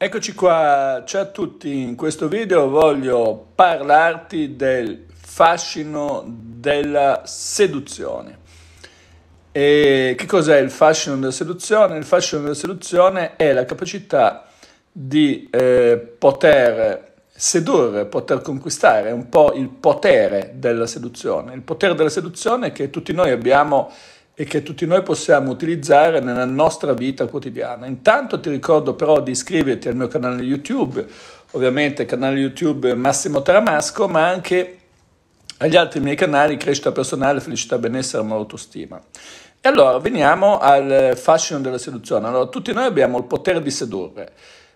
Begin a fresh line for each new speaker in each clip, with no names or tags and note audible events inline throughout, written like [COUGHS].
Eccoci qua, ciao a tutti, in questo video voglio parlarti del fascino della seduzione. E che cos'è il fascino della seduzione? Il fascino della seduzione è la capacità di eh, poter sedurre, poter conquistare, è un po' il potere della seduzione. Il potere della seduzione che tutti noi abbiamo e che tutti noi possiamo utilizzare nella nostra vita quotidiana. Intanto ti ricordo però di iscriverti al mio canale YouTube, ovviamente canale YouTube Massimo Taramasco, ma anche agli altri miei canali Crescita Personale, Felicità, Benessere, Amore, Autostima. E allora veniamo al fascino della seduzione. Allora, tutti noi abbiamo il potere di sedurre,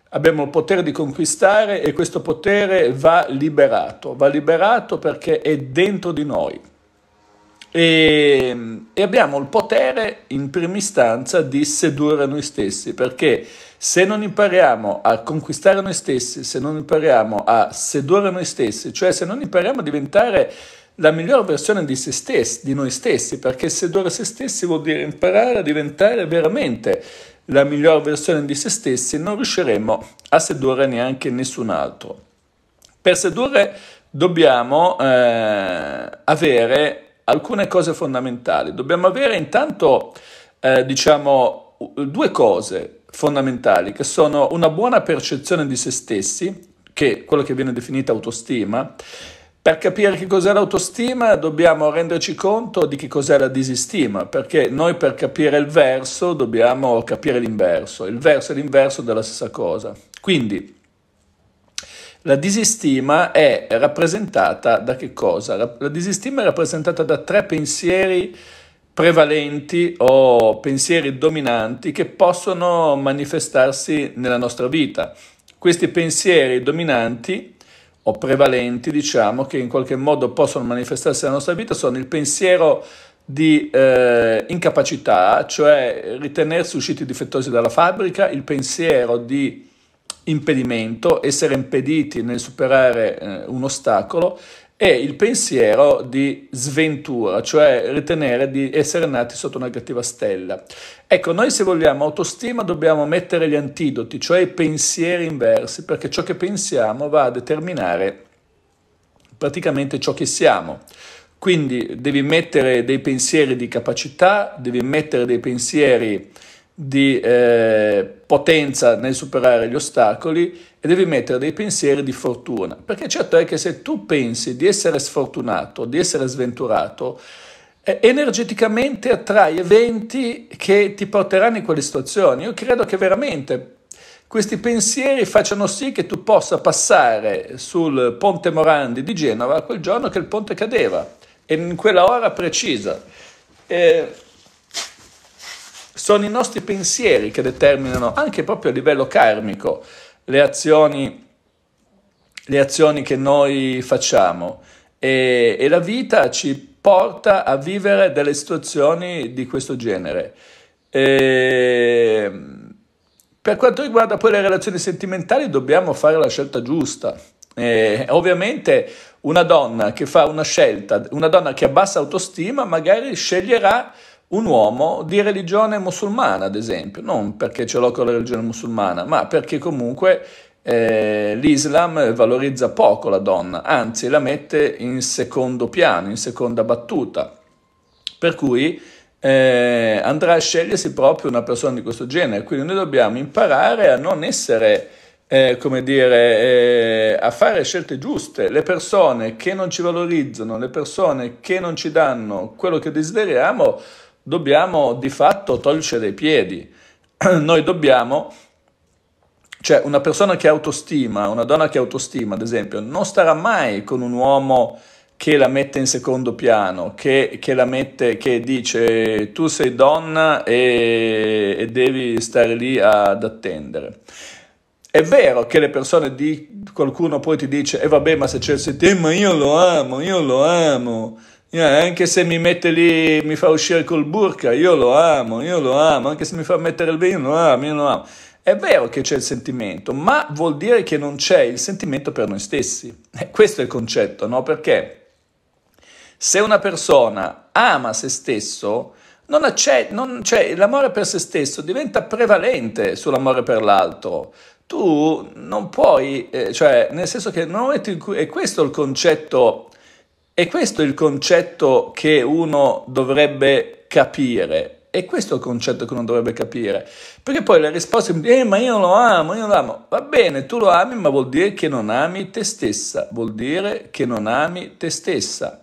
abbiamo il potere di conquistare e questo potere va liberato, va liberato perché è dentro di noi. E, ehm, e, abbiamo il potere in prima istanza di sedurre noi stessi, perché se non impariamo a conquistare noi stessi, se non impariamo a sedurre noi stessi, cioè se non impariamo a diventare la miglior versione di se stessi, di noi stessi, perché sedurre se stessi vuol dire imparare a diventare veramente la miglior versione di se stessi, non riusciremo a sedurre neanche nessun altro. Per sedurre dobbiamo eh, avere alcune cose fondamentali. Dobbiamo avere intanto, eh, diciamo, due cose fondamentali che sono una buona percezione di se stessi, che è quello che viene definita autostima. Per capire che cos'è l'autostima dobbiamo renderci conto di che cos'è la disistima, perché noi per capire il verso dobbiamo capire l'inverso, il verso e l'inverso della stessa cosa. Quindi la disistima è rappresentata da che cosa? La disistima è rappresentata da tre pensieri prevalenti o pensieri dominanti che possono manifestarsi nella nostra vita. Questi pensieri dominanti o prevalenti, diciamo, che in qualche modo possono manifestarsi nella nostra vita sono il pensiero di eh, incapacità, cioè ritenersi usciti difettosi dalla fabbrica, il pensiero di impedimento, essere impediti nel superare eh, un ostacolo è il pensiero di sventura, cioè ritenere di essere nati sotto una cattiva stella. Ecco, noi se vogliamo autostima dobbiamo mettere gli antidoti, cioè i pensieri inversi, perché ciò che pensiamo va a determinare praticamente ciò che siamo. Quindi devi mettere dei pensieri di capacità, devi mettere dei pensieri di eh, potenza nel superare gli ostacoli e devi mettere dei pensieri di fortuna. Perché certo è che se tu pensi di essere sfortunato, di essere sventurato, eh, energeticamente attrai eventi che ti porteranno in quelle situazioni. Io credo che veramente questi pensieri facciano sì che tu possa passare sul ponte Morandi di Genova quel giorno che il ponte cadeva e in quella ora precisa. Eh, sono i nostri pensieri che determinano anche proprio a livello karmico le azioni, le azioni che noi facciamo e, e la vita ci porta a vivere delle situazioni di questo genere. E ehm, per quanto riguarda poi le relazioni sentimentali, dobbiamo fare la scelta giusta. E ovviamente una donna che fa una scelta, una donna che ha bassa autostima, magari sceglierà un uomo di religione musulmana, ad esempio, non perché ce l'ho con la religione musulmana, ma perché comunque eh, l'Islam valorizza poco la donna, anzi la mette in secondo piano, in seconda battuta. Per cui eh, andrà a scegliersi proprio una persona di questo genere. Quindi noi dobbiamo imparare a non essere, eh, come dire, eh, a fare scelte giuste. Le persone che non ci valorizzano, le persone che non ci danno quello che desideriamo, dobbiamo di fatto togliere i piedi. [CLEARS THROAT] Noi dobbiamo, cioè una persona che autostima, una donna che autostima, ad esempio, non starà mai con un uomo che la mette in secondo piano, che, che la mette, che dice tu sei donna e, e devi stare lì ad attendere. È vero che le persone di qualcuno poi ti dice, e eh vabbè, ma se c'è il sentimento, ma io lo amo, io lo amo. Eh, anche se mi mette lì, mi fa uscire col burka, io lo amo, io lo amo, anche se mi fa mettere il vino, lo amo, io lo amo. È vero che c'è il sentimento, ma vuol dire che non c'è il sentimento per noi stessi. Eh, questo è il concetto, no? Perché se una persona ama se stesso, non c'è, non c'è, cioè, l'amore per se stesso diventa prevalente sull'amore per l'altro. Tu non puoi, eh, cioè, nel senso che nel momento in cui, e questo è il concetto e questo è il concetto che uno dovrebbe capire. E questo è il concetto che uno dovrebbe capire. Perché poi le risposte, eh, ma io lo amo, io lo amo. Va bene, tu lo ami, ma vuol dire che non ami te stessa. Vuol dire che non ami te stessa.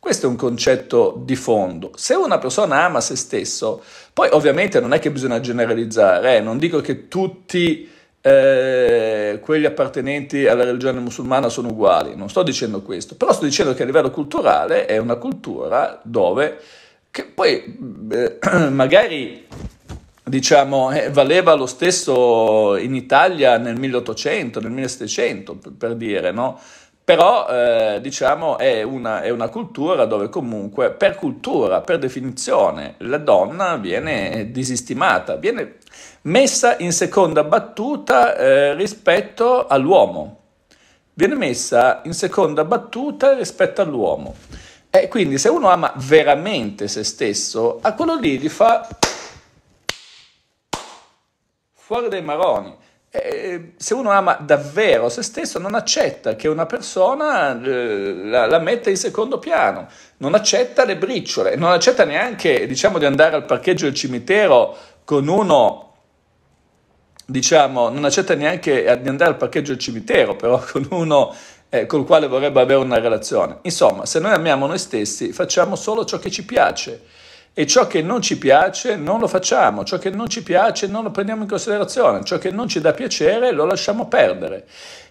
Questo è un concetto di fondo. Se una persona ama se stesso, poi ovviamente non è che bisogna generalizzare, eh? non dico che tutti eh, quelli appartenenti alla religione musulmana sono uguali, non sto dicendo questo, però sto dicendo che a livello culturale è una cultura dove poi eh, [CLEARS THROAT] magari diciamo, eh, valeva lo stesso in Italia nel 1800, nel 1700 per, per dire, no? però eh, diciamo è una, è una, cultura dove comunque per cultura, per definizione, la donna viene disistimata, viene messa in seconda battuta eh, rispetto all'uomo. Viene messa in seconda battuta rispetto all'uomo. E quindi se uno ama veramente se stesso, a quello lì gli fa fuori dai maroni. Eh, se uno ama davvero se stesso, non accetta che una persona eh, la, la, metta in secondo piano, non accetta le briciole, non accetta neanche diciamo, di andare al parcheggio del cimitero con uno diciamo, non accetta neanche di andare al parcheggio del cimitero, però [LAUGHS] con uno eh, col quale vorrebbe avere una relazione. Insomma, se noi amiamo noi stessi, facciamo solo ciò che ci piace e ciò che non ci piace non lo facciamo, ciò che non ci piace non lo prendiamo in considerazione, ciò che non ci dà piacere lo lasciamo perdere.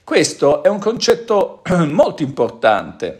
Questo è un concetto [CLEARS THROAT] molto importante,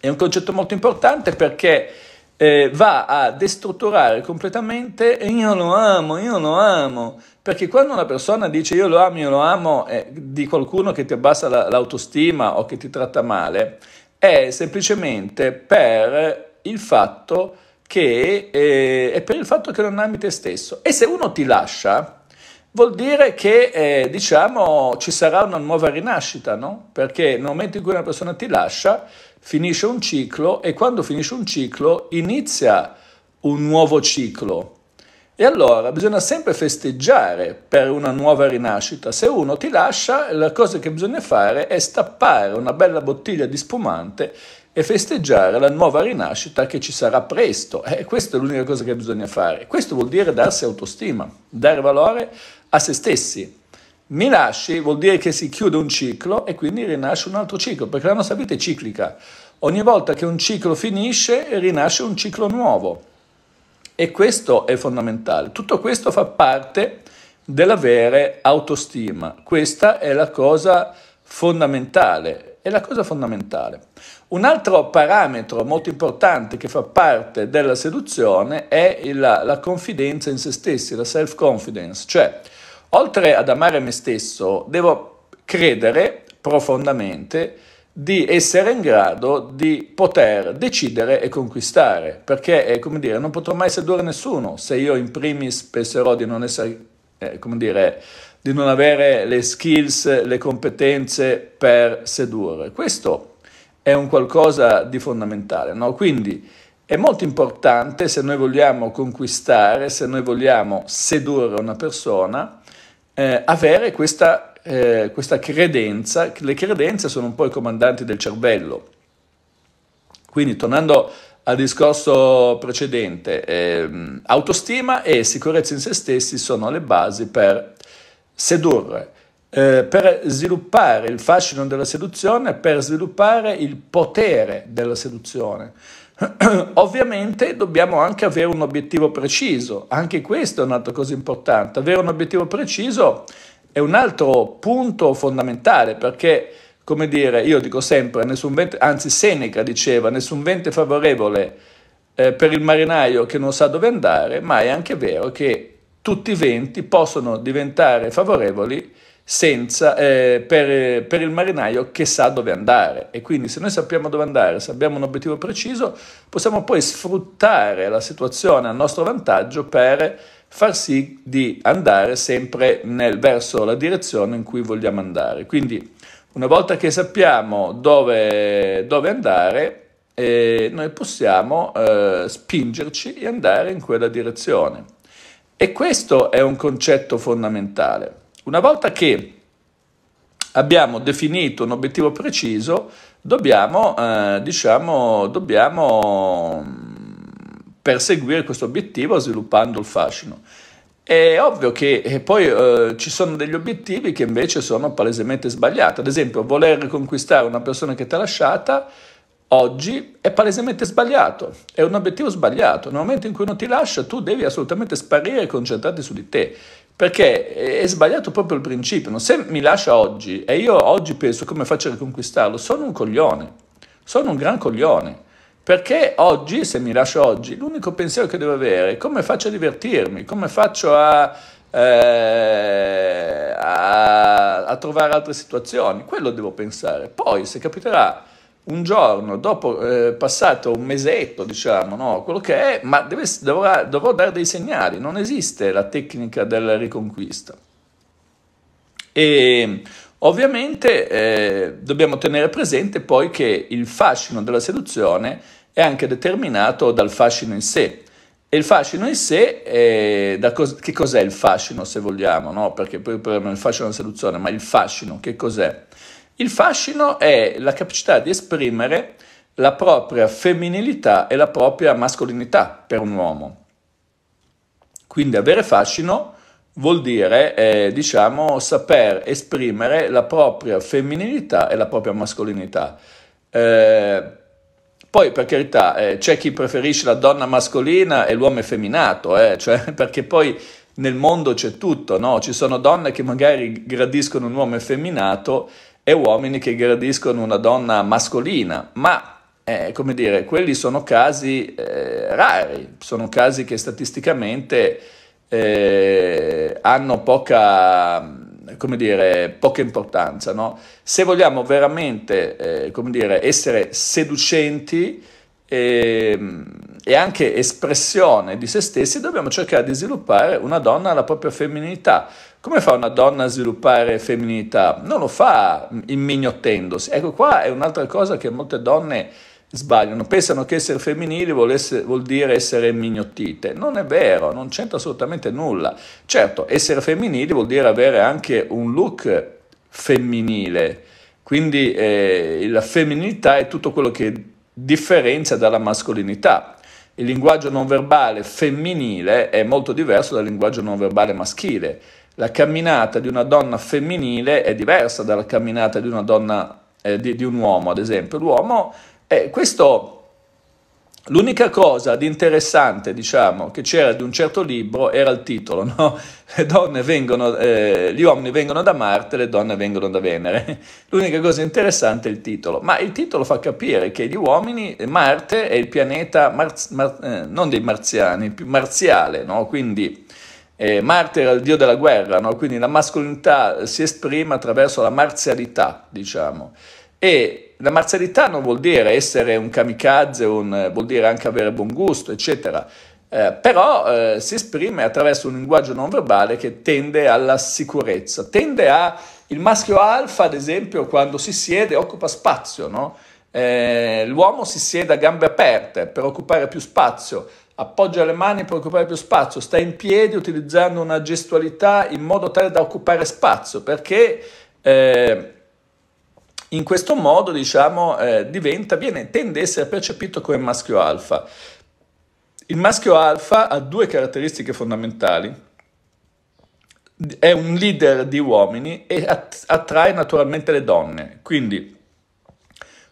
è un concetto molto importante perché eh, va a destrutturare completamente e io lo amo, io lo amo. Perché quando una persona dice io lo amo, io lo amo, eh, di qualcuno che ti abbassa la, l'autostima o che ti tratta male, è semplicemente per il fatto che eh, è per il fatto che non ami te stesso. E se uno ti lascia, vuol dire che eh, diciamo ci sarà una nuova rinascita, no? Perché nel momento in cui una persona ti lascia, finisce un ciclo e quando finisce un ciclo inizia un nuovo ciclo. E allora bisogna sempre festeggiare per una nuova rinascita. Se uno ti lascia, la cosa che bisogna fare è stappare una bella bottiglia di spumante e festeggiare la nuova rinascita che ci sarà presto. E eh, questa è l'unica cosa che bisogna fare. Questo vuol dire darsi autostima, dare valore a se stessi, mi lasci vuol dire che si chiude un ciclo e quindi rinasce un altro ciclo, perché la nostra vita è ciclica. Ogni volta che un ciclo finisce, rinasce un ciclo nuovo. E questo è fondamentale. Tutto questo fa parte dell'avere autostima. Questa è la cosa fondamentale. È la cosa fondamentale. Un altro parametro molto importante che fa parte della seduzione è la, la confidenza in se stessi, la self-confidence, cioè oltre ad amare me stesso, devo credere profondamente di essere in grado di poter decidere e conquistare, perché, eh, come dire, non potrò mai sedurre nessuno se io in primis penserò di non essere, eh, come dire, di non avere le skills, le competenze per sedurre. Questo è un qualcosa di fondamentale, no? Quindi è molto importante se noi vogliamo conquistare, se noi vogliamo sedurre una persona, eh, avere questa, eh, questa credenza, le credenze sono un po' i comandanti del cervello. Quindi tornando al discorso precedente, ehm, autostima e sicurezza in se stessi sono le basi per sedurre, eh, per sviluppare il fascino della seduzione, per sviluppare il potere della seduzione. [CLEARS THROAT] Ovviamente dobbiamo anche avere un obiettivo preciso, anche questo è un'altra cosa importante. Avere un obiettivo preciso è un altro punto fondamentale perché, come dire, io dico sempre, vento, anzi Seneca diceva, nessun vento è favorevole eh, per il marinaio che non sa dove andare, ma è anche vero che tutti i venti possono diventare favorevoli senza, eh, per, per, il marinaio che sa dove andare. E quindi se noi sappiamo dove andare, se abbiamo un obiettivo preciso, possiamo poi sfruttare la situazione a nostro vantaggio per far sì di andare sempre nel, verso la direzione in cui vogliamo andare. Quindi una volta che sappiamo dove, dove andare, eh, noi possiamo eh, spingerci e andare in quella direzione. E questo è un concetto fondamentale. Una volta che abbiamo definito un obiettivo preciso, dobbiamo, eh, diciamo, dobbiamo mm, perseguire questo obiettivo sviluppando il fascino. È ovvio che eh, poi eh, ci sono degli obiettivi che invece sono palesemente sbagliati. Ad esempio, voler riconquistare una persona che ti ha lasciata oggi è palesemente sbagliato, è un obiettivo sbagliato. Nel momento in cui non ti lascia, tu devi assolutamente sparire e concentrarti su di te. Perché è sbagliato proprio il principio. Se mi lascia oggi e io oggi penso come faccio a riconquistarlo, sono un coglione, sono un gran coglione. Perché oggi, se mi lascio oggi, l'unico pensiero che devo avere è come faccio a divertirmi, come faccio a, eh, a, a trovare altre situazioni. Quello devo pensare. Poi, se capiterà un giorno, dopo eh, passato un mesetto, diciamo, no, quello che è, ma deve, dovrà, dovrò dare dei segnali, non esiste la tecnica della riconquista. E ovviamente eh, dobbiamo tenere presente poi che il fascino della seduzione è anche determinato dal fascino in sé. E il fascino in sé, è, cos- che cos'è il fascino se vogliamo, no? Perché poi parliamo del fascino della seduzione, ma il fascino che cos'è? Il fascino è la capacità di esprimere la propria femminilità e la propria mascolinità per un uomo. Quindi avere fascino vuol dire, eh, diciamo, saper esprimere la propria femminilità e la propria mascolinità. Eh, poi, per carità, eh, c'è chi preferisce la donna mascolina e l'uomo effeminato, eh, cioè, [LAUGHS] perché poi nel mondo c'è tutto, no? Ci sono donne che magari gradiscono un uomo effeminato e uomini che gradiscono una donna mascolina, ma eh, come dire, quelli sono casi eh, rari, sono casi che statisticamente eh, hanno poca, come dire, poca importanza. No? Se vogliamo veramente eh, come dire, essere seducenti e, ehm, e anche espressione di se stessi, dobbiamo cercare di sviluppare una donna alla propria femminilità come fa una donna a sviluppare femminilità? Non lo fa immignottendosi. Ecco qua è un'altra cosa che molte donne sbagliano, pensano che essere femminili volesse, vuol dire essere mignottite. Non è vero, non c'entra assolutamente nulla. Certo, essere femminili vuol dire avere anche un look femminile, quindi eh, la femminilità è tutto quello che differenzia dalla mascolinità. Il linguaggio non verbale femminile è molto diverso dal linguaggio non verbale maschile la camminata di una donna femminile è diversa dalla camminata di, donna, eh, di, di un uomo, ad esempio. L'uomo è eh, questo. L'unica cosa di interessante, diciamo, che c'era di un certo libro era il titolo, [LAUGHS] no? vengono, eh, gli uomini vengono da Marte, le donne vengono da Venere. L'unica cosa interessante è il titolo, ma il titolo fa capire che gli uomini, eh, Marte è il pianeta, mar, mar, eh, non dei marziani, più marziale, no? Quindi eh, Marte era il dio della guerra, no? quindi la mascolinità si esprime attraverso la marzialità, diciamo. E la marzialità non vuol dire essere un kamikaze, un, vuol dire anche avere buon gusto, eccetera. Eh, però eh, si esprime attraverso un linguaggio non verbale che tende alla sicurezza, tende a... Il maschio alfa, ad esempio, quando si siede occupa spazio, no? eh, l'uomo si siede a gambe aperte per occupare più spazio, Appoggia le mani per occupare più spazio, sta in piedi utilizzando una gestualità in modo tale da occupare spazio, perché eh, in questo modo, diciamo, eh, diventa, viene, tende a essere percepito come maschio alfa. Il maschio alfa ha due caratteristiche fondamentali è un leader di uomini e attrae naturalmente le donne. Quindi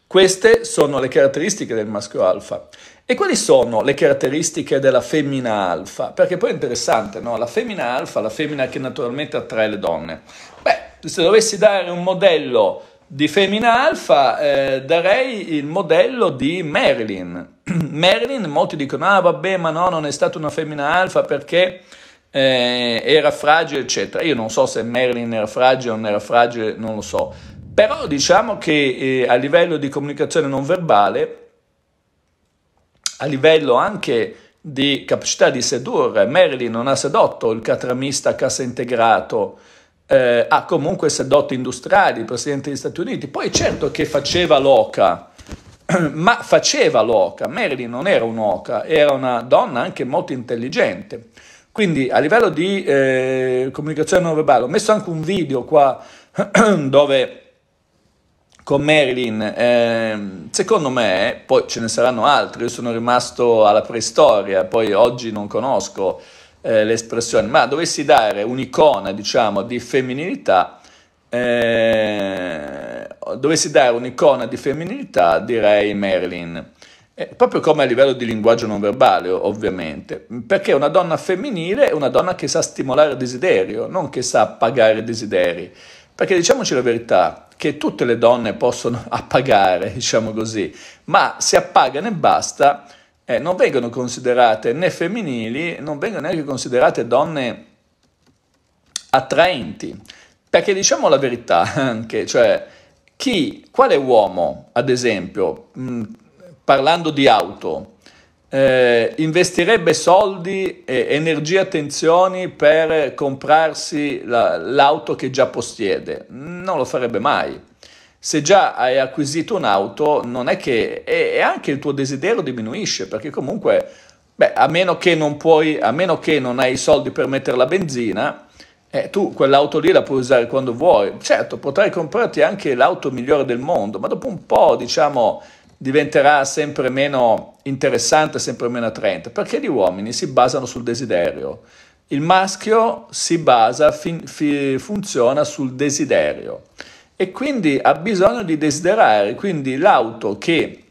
queste sono le caratteristiche del maschio alfa. E quali sono le caratteristiche della femmina alfa? Perché poi è interessante, no? La femmina alfa, la femmina che naturalmente attrae le donne. Beh, se dovessi dare un modello di femmina alfa, eh, darei il modello di Marilyn. [CLEARS THROAT] Marilyn, molti dicono, ah vabbè, ma no, non è stata una femmina alfa perché eh, era fragile, eccetera. Io non so se Marilyn era fragile o non era fragile, non lo so. Però diciamo che eh, a livello di comunicazione non verbale a livello anche di capacità di sedurre. Merlin non ha sedotto il catramista cassa integrato, eh, ha comunque sedotto industriali, il presidente degli Stati Uniti. Poi certo che faceva l'oca, [CLEARS THROAT] ma faceva l'oca. Merlin non era un'oca, era una donna anche molto intelligente. Quindi a livello di eh, comunicazione non verbale, ho messo anche un video qua [CLEARS THROAT] dove con Marilyn, eh, secondo me, poi ce ne saranno altri, io sono rimasto alla preistoria, poi oggi non conosco eh, l'espressione, ma dovessi dare un'icona, diciamo, di femminilità, eh, dovessi dare un'icona di femminilità, direi Marilyn. Eh, proprio come a livello di linguaggio non verbale, ovviamente, perché una donna femminile è una donna che sa stimolare desiderio, non che sa pagare desideri. Perché diciamoci la verità, che tutte le donne possono [LAUGHS] appagare, diciamo così, ma se appagano e basta, eh, non vengono considerate né femminili, non vengono neanche considerate donne attraenti. Perché diciamo la verità [LAUGHS] anche, cioè chi, quale uomo, ad esempio, mh, parlando di auto, eh, investirebbe soldi, eh, energie, attenzioni per comprarsi la, l'auto che già possiede. Non lo farebbe mai. Se già hai acquisito un'auto, non è che e, e anche il tuo desiderio diminuisce perché comunque, beh, a meno che non puoi, a meno che non hai i soldi per mettere la benzina. Eh, tu quell'auto lì la puoi usare quando vuoi. Certo, potrai comprarti anche l'auto migliore del mondo, ma dopo un po', diciamo, diventerà sempre meno interessante, sempre meno attraente, perché gli uomini si basano sul desiderio. Il maschio si basa, fin, fi, funziona sul desiderio e quindi ha bisogno di desiderare, quindi l'auto che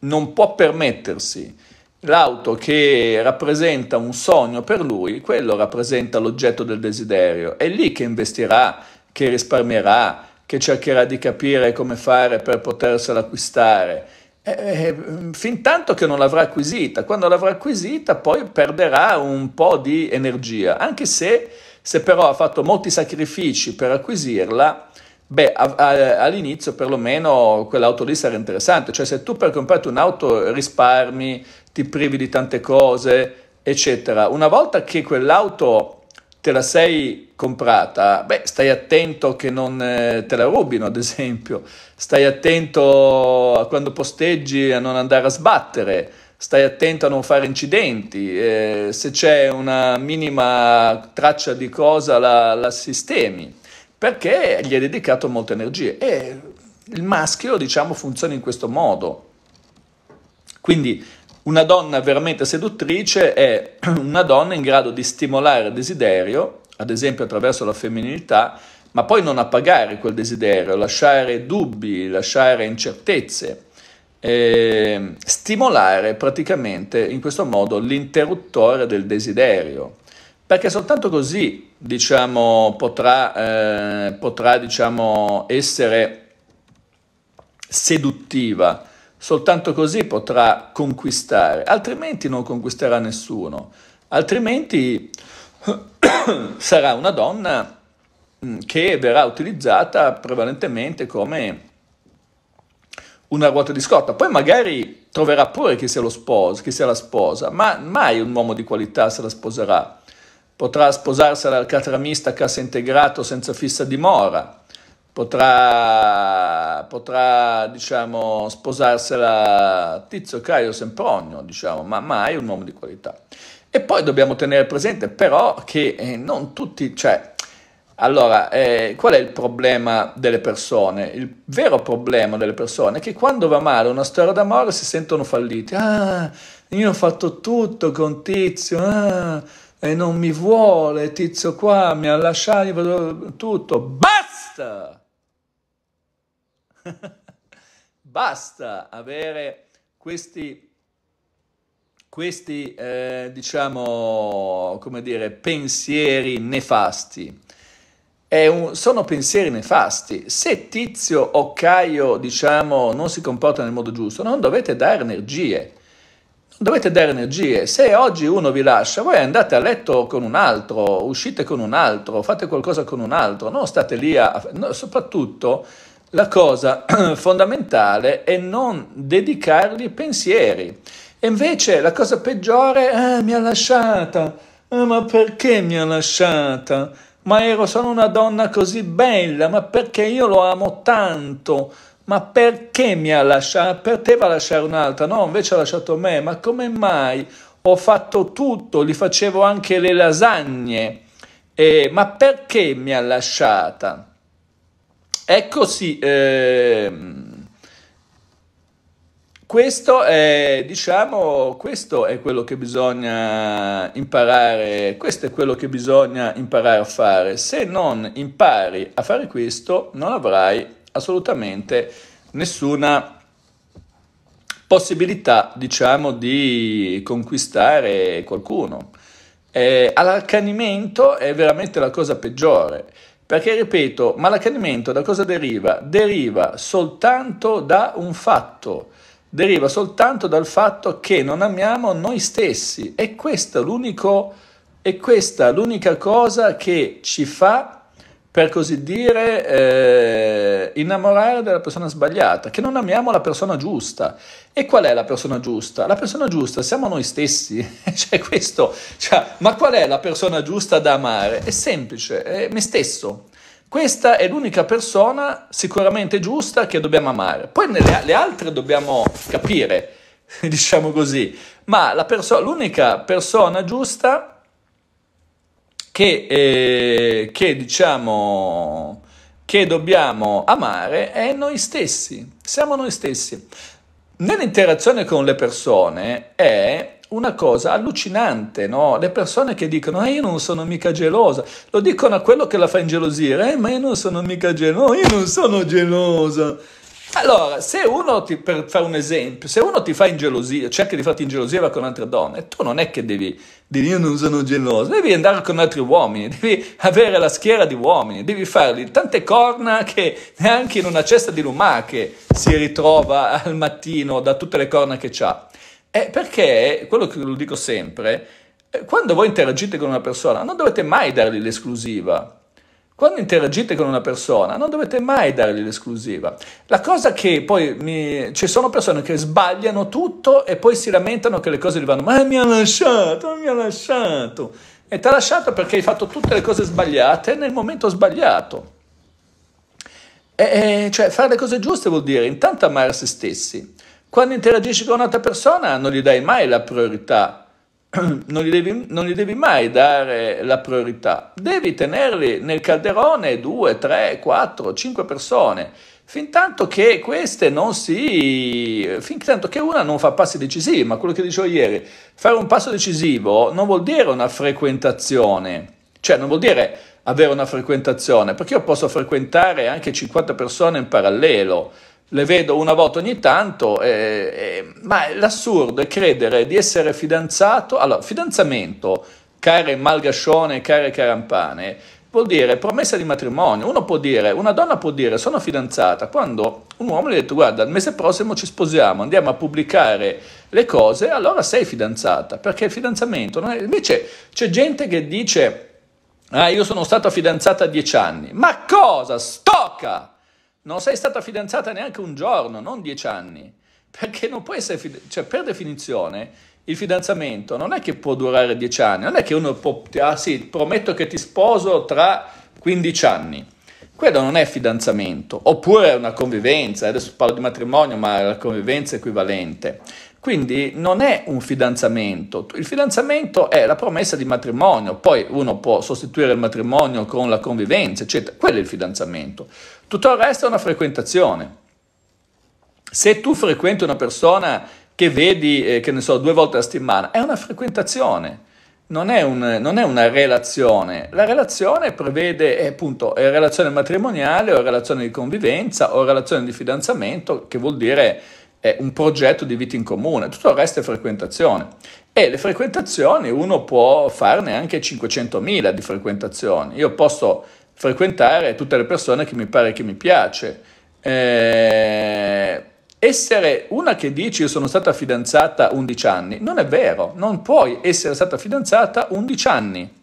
non può permettersi, l'auto che rappresenta un sogno per lui, quello rappresenta l'oggetto del desiderio, è lì che investirà, che risparmierà, che cercherà di capire come fare per potersela acquistare. Eh, eh, fin tanto che non l'avrà acquisita, quando l'avrà acquisita poi perderà un po' di energia, anche se, se però ha fatto molti sacrifici per acquisirla, beh, a, a, all'inizio perlomeno quell'auto lì sarà interessante, cioè se tu per comprarti un'auto risparmi, ti privi di tante cose, eccetera, una volta che quell'auto te la sei comprata, beh, stai attento che non eh, te la rubino, ad esempio, stai attento a quando posteggi a non andare a sbattere, stai attento a non fare incidenti, eh, se c'è una minima traccia di cosa la, la sistemi, perché gli hai dedicato molte energie e il maschio, diciamo, funziona in questo modo. Quindi una donna veramente seduttrice è [CLEARS THROAT] una donna in grado di stimolare il desiderio, ad esempio attraverso la femminilità, ma poi non appagare quel desiderio, lasciare dubbi, lasciare incertezze, eh, stimolare praticamente in questo modo l'interruttore del desiderio, perché soltanto così diciamo, potrà, eh, potrà diciamo, essere seduttiva Soltanto così potrà conquistare, altrimenti non conquisterà nessuno, altrimenti [COUGHS] sarà una donna mm, che verrà utilizzata prevalentemente come una ruota di scorta. Poi magari troverà pure chi sia, sposo, chi sia la sposa, ma mai un uomo di qualità se la sposerà. Potrà sposarsela al catramista a cassa integrato senza fissa dimora, potrà, potrà diciamo, sposarsela Tizio Caio Sempronio, diciamo, ma mai un uomo di qualità. E poi dobbiamo tenere presente però che eh, non tutti, cioè, allora, eh, qual è il problema delle persone? Il vero problema delle persone è che quando va male una storia d'amore si sentono falliti. Ah, io ho fatto tutto con Tizio, ah, e non mi vuole, Tizio qua mi ha lasciato, tutto. Basta! [LAUGHS] Basta avere questi, questi eh, diciamo, come dire, pensieri nefasti. Un, sono pensieri nefasti. Se Tizio o Caio, diciamo, non si comporta nel modo giusto, non dovete dare energie dovete dare energie. Se oggi uno vi lascia, voi andate a letto con un altro, uscite con un altro, fate qualcosa con un altro, non state lì a... No, soprattutto la cosa [CLEARS THROAT] fondamentale è non dedicargli pensieri. E invece la cosa peggiore è eh, mi ha lasciata, eh, ma perché mi ha lasciata? Ma ero solo una donna così bella, ma perché io lo amo tanto? Ma perché mi ha lasciato? a lasciare un'altra, no, invece ha lasciato me, ma come mai? Ho fatto tutto, gli facevo anche le lasagne, eh, ma perché mi ha lasciata? Ecco sì, eh, questo, è, diciamo, questo è quello che bisogna imparare, questo è quello che bisogna imparare a fare. Se non impari a fare questo, non avrai assolutamente nessuna possibilità, diciamo, di conquistare qualcuno. Eh, all'accanimento è veramente la cosa peggiore. Perché, ripeto, malaccanimento da cosa deriva? Deriva soltanto da un fatto, deriva soltanto dal fatto che non amiamo noi stessi. E questa è l'unica cosa che ci fa per così dire, eh, innamorare della persona sbagliata, che non amiamo la persona giusta. E qual è la persona giusta? La persona giusta siamo noi stessi, [LAUGHS] cioè questo, cioè, ma qual è la persona giusta da amare? È semplice, è me stesso. Questa è l'unica persona sicuramente giusta che dobbiamo amare. Poi nelle, le altre dobbiamo capire, [LAUGHS] diciamo così, ma la perso- l'unica persona giusta che, eh, che diciamo che dobbiamo amare è noi stessi, siamo noi stessi. Nell'interazione con le persone è una cosa allucinante, no? Le persone che dicono, eh, io non sono mica gelosa, lo dicono a quello che la fa ingelosire, eh, ma io non sono mica gelosa, io non sono gelosa. Allora, se uno ti, per fare un esempio, se uno ti fa ingelosia, cerca di farti ingelosia va con altre donne, tu non è che devi dire io non sono geloso, devi andare con altri uomini, devi avere la schiera di uomini, devi fargli tante corna che neanche in una cesta di lumache si ritrova al mattino da tutte le corna che ha. Eh, perché, quello che lo dico sempre, eh, quando voi interagite con una persona non dovete mai dargli l'esclusiva, quando interagite con una persona non dovete mai dargli l'esclusiva. La cosa che poi mi... ci sono persone che sbagliano tutto e poi si lamentano che le cose gli vanno, ma mi ha lasciato, mi ha lasciato. E ti ha lasciato perché hai fatto tutte le cose sbagliate nel momento sbagliato. E, cioè, fare le cose giuste vuol dire intanto amare se stessi. Quando interagisci con un'altra persona non gli dai mai la priorità [CLEARS THROAT] non gli, devi, non gli devi mai dare la priorità, devi tenerli nel calderone 2, 3, 4, 5 persone, fin tanto che queste non si, fin tanto che una non fa passi decisivi, ma quello che dicevo ieri, fare un passo decisivo non vuol dire una frequentazione, cioè non vuol dire avere una frequentazione, perché io posso frequentare anche 50 persone in parallelo, le vedo una volta ogni tanto, eh, eh, ma l'assurdo è credere di essere fidanzato. Allora, fidanzamento, care Malgascione, care Carampane, vuol dire promessa di matrimonio. Uno può dire, una donna può dire sono fidanzata, quando un uomo gli ha detto guarda, il mese prossimo ci sposiamo, andiamo a pubblicare le cose, allora sei fidanzata, perché il fidanzamento non è... Invece c'è gente che dice, ah io sono stata fidanzata a dieci anni, ma cosa? Stocca! Non sei stata fidanzata neanche un giorno, non dieci anni, perché non può essere, fid- cioè per definizione il fidanzamento non è che può durare dieci anni, non è che uno può, ah sì, prometto che ti sposo tra 15 anni. Quello non è fidanzamento, oppure è una convivenza, adesso parlo di matrimonio, ma la convivenza è equivalente. Quindi non è un fidanzamento, il fidanzamento è la promessa di matrimonio, poi uno può sostituire il matrimonio con la convivenza, eccetera, quello è il fidanzamento. Tutto il resto è una frequentazione. Se tu frequenti una persona che vedi, eh, che ne so, due volte a settimana, è una frequentazione. Non è, un, non è, una relazione. La relazione prevede eh, appunto relazione matrimoniale o relazione di convivenza o relazione di fidanzamento, che vuol dire è un progetto di vita in comune, tutto il resto è frequentazione. E le frequentazioni uno può farne anche 500.000 di frequentazioni. Io posso frequentare tutte le persone che mi pare che mi piace. Eh, essere una che dice io sono stata fidanzata 11 anni, non è vero, non puoi essere stata fidanzata 11 anni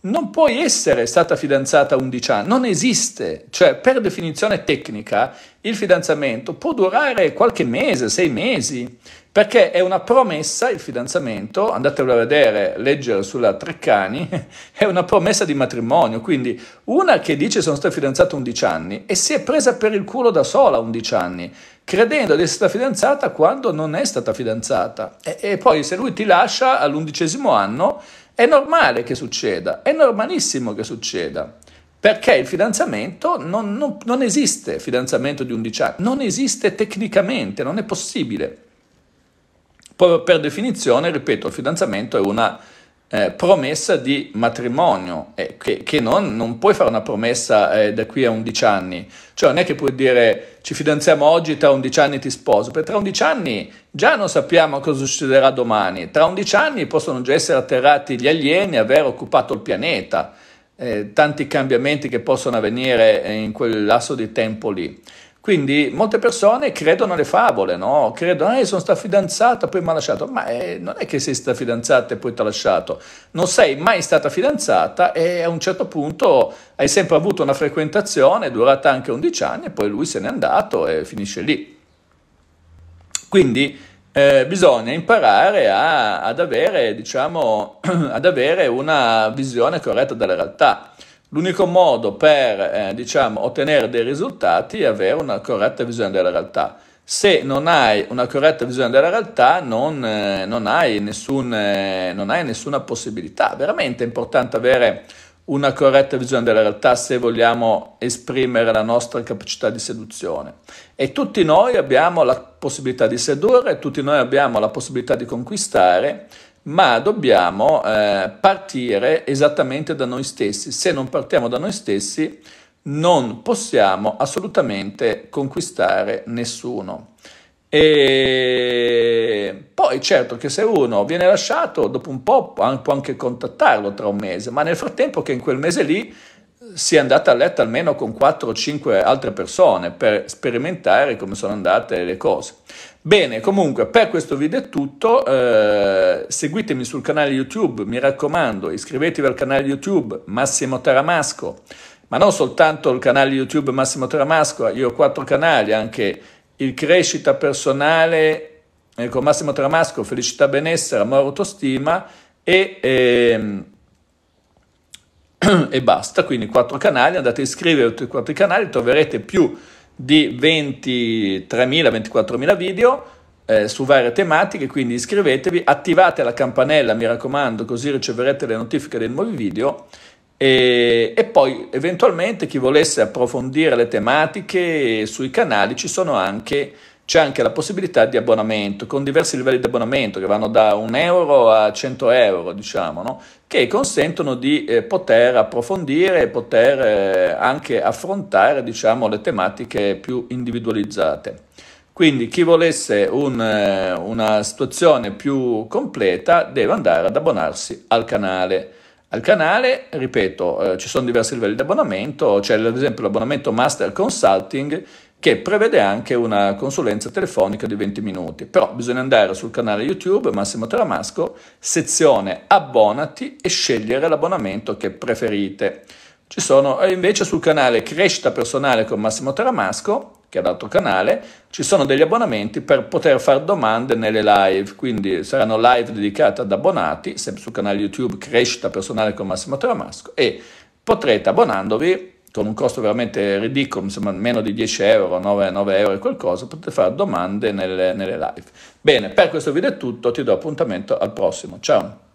non puoi essere stata fidanzata a 11 anni, non esiste, cioè per definizione tecnica il fidanzamento può durare qualche mese, sei mesi, perché è una promessa il fidanzamento, andatelo a vedere, leggere sulla Treccani, [LAUGHS] è una promessa di matrimonio, quindi una che dice sono stata fidanzata a 11 anni e si è presa per il culo da sola a 11 anni, credendo di essere stata fidanzata quando non è stata fidanzata e, e poi se lui ti lascia all'undicesimo anno è normale che succeda, è normalissimo che succeda, perché il fidanzamento non, non, non esiste, fidanzamento di 11 anni, non esiste tecnicamente, non è possibile. Proprio per definizione, ripeto, il fidanzamento è una eh, promessa di matrimonio, eh, che, che non, non, puoi fare una promessa eh, da qui a 11 anni, cioè non è che puoi dire ci fidanziamo oggi, tra 11 anni ti sposo, perché tra 11 anni già non sappiamo cosa succederà domani, tra 11 anni possono già essere atterrati gli alieni e aver occupato il pianeta, eh, tanti cambiamenti che possono avvenire eh, in quel lasso di tempo lì. Quindi molte persone credono alle favole, no? credono che eh, sono stata fidanzata e poi mi ha lasciato, ma eh, non è che sei stata fidanzata e poi ti ha lasciato, non sei mai stata fidanzata e a un certo punto hai sempre avuto una frequentazione durata anche 11 anni e poi lui se n'è andato e finisce lì. Quindi eh, bisogna imparare a, ad, avere, diciamo, [CLEARS THROAT] ad avere una visione corretta della realtà. L'unico modo per eh, diciamo, ottenere dei risultati è avere una corretta visione della realtà. Se non hai una corretta visione della realtà non, eh, non, hai, nessun, eh, non hai nessuna possibilità. Veramente è importante avere una corretta visione della realtà se vogliamo esprimere la nostra capacità di seduzione. E tutti noi abbiamo la possibilità di sedurre, tutti noi abbiamo la possibilità di conquistare, ma dobbiamo eh, partire esattamente da noi stessi. Se non partiamo da noi stessi, non possiamo assolutamente conquistare nessuno. E poi certo che se uno viene lasciato, dopo un po' può anche contattarlo tra un mese, ma nel frattempo che in quel mese lì si è andata a letto almeno con 4 o 5 altre persone per sperimentare come sono andate le cose. Bene, comunque per questo video è tutto, eh, seguitemi sul canale YouTube, mi raccomando, iscrivetevi al canale YouTube Massimo Taramasco, ma non soltanto il canale YouTube Massimo Taramasco, io ho quattro canali, anche il Crescita Personale eh, con Massimo Taramasco, Felicità Benessere, Amore Autostima e... Ehm, [CLEARS THROAT] e basta, quindi quattro canali, andate a iscrivervi a tutti e quattro i canali, troverete più di 23.000-24.000 video eh, su varie tematiche, quindi iscrivetevi, attivate la campanella, mi raccomando, così riceverete le notifiche dei nuovi video e, e poi eventualmente chi volesse approfondire le tematiche sui canali ci sono anche c'è anche la possibilità di abbonamento, con diversi livelli di abbonamento che vanno da 1 euro a 100 euro, diciamo, no? che consentono di eh, poter approfondire e poter eh, anche affrontare diciamo, le tematiche più individualizzate. Quindi chi volesse un, eh, una situazione più completa deve andare ad abbonarsi al canale. Al canale, ripeto, eh, ci sono diversi livelli di abbonamento, c'è ad esempio l'abbonamento Master Consulting che prevede anche una consulenza telefonica di 20 minuti. Però bisogna andare sul canale YouTube Massimo Teramasco, sezione abbonati e scegliere l'abbonamento che preferite. Ci sono invece sul canale Crescita Personale con Massimo Teramasco, che è l'altro canale, ci sono degli abbonamenti per poter fare domande nelle live, quindi saranno live dedicate ad abbonati, sempre sul canale YouTube Crescita Personale con Massimo Teramasco e potrete abbonandovi con un costo veramente ridicolo, insomma meno di 10 euro, 9, 9 euro e qualcosa, potete fare domande nelle, nelle live. Bene, per questo video è tutto, ti do appuntamento al prossimo, ciao!